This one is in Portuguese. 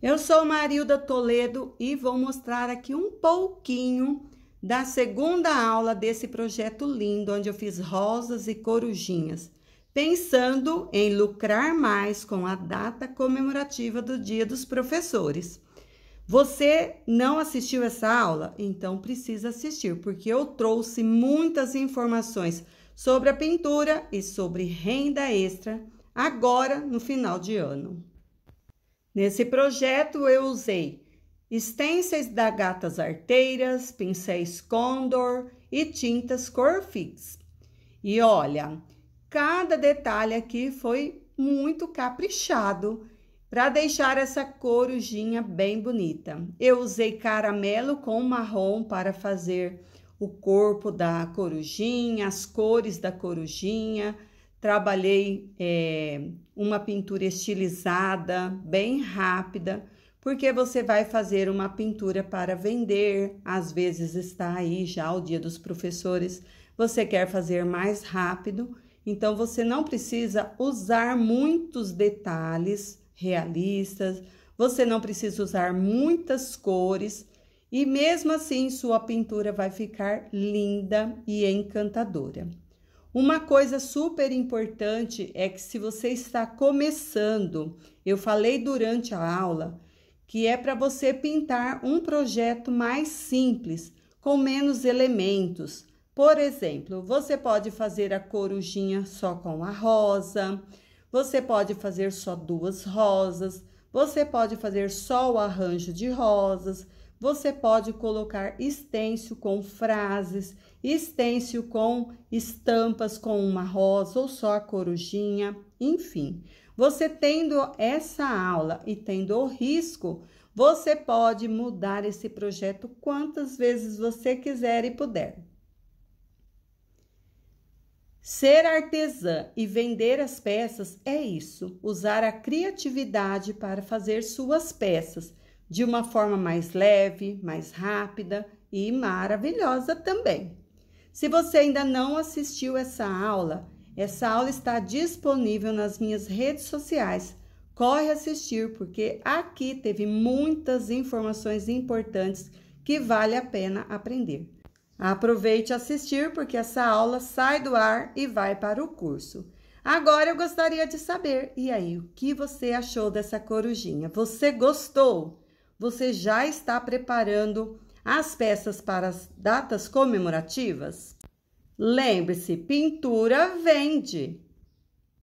Eu sou Marilda Toledo e vou mostrar aqui um pouquinho da segunda aula desse projeto lindo, onde eu fiz rosas e corujinhas, pensando em lucrar mais com a data comemorativa do Dia dos Professores. Você não assistiu essa aula? Então precisa assistir, porque eu trouxe muitas informações sobre a pintura e sobre renda extra agora no final de ano. Nesse projeto eu usei stencils da Gatas Arteiras, pincéis Condor e tintas cor Corfix. E olha, cada detalhe aqui foi muito caprichado para deixar essa corujinha bem bonita. Eu usei caramelo com marrom para fazer o corpo da corujinha, as cores da corujinha, trabalhei é, uma pintura estilizada, bem rápida, porque você vai fazer uma pintura para vender, às vezes está aí já o dia dos professores, você quer fazer mais rápido, então você não precisa usar muitos detalhes realistas, você não precisa usar muitas cores e mesmo assim sua pintura vai ficar linda e encantadora. Uma coisa super importante é que se você está começando, eu falei durante a aula que é para você pintar um projeto mais simples, com menos elementos. Por exemplo, você pode fazer a corujinha só com a rosa, você pode fazer só duas rosas, você pode fazer só o arranjo de rosas, você pode colocar estêncil com frases, estêncil com estampas com uma rosa ou só a corujinha, enfim. Você tendo essa aula e tendo o risco, você pode mudar esse projeto quantas vezes você quiser e puder. Ser artesã e vender as peças é isso, usar a criatividade para fazer suas peças de uma forma mais leve, mais rápida e maravilhosa também. Se você ainda não assistiu essa aula, essa aula está disponível nas minhas redes sociais. Corre assistir, porque aqui teve muitas informações importantes que vale a pena aprender. Aproveite assistir, porque essa aula sai do ar e vai para o curso. Agora eu gostaria de saber, e aí, o que você achou dessa corujinha? Você gostou? você já está preparando as peças para as datas comemorativas? Lembre-se, pintura vende.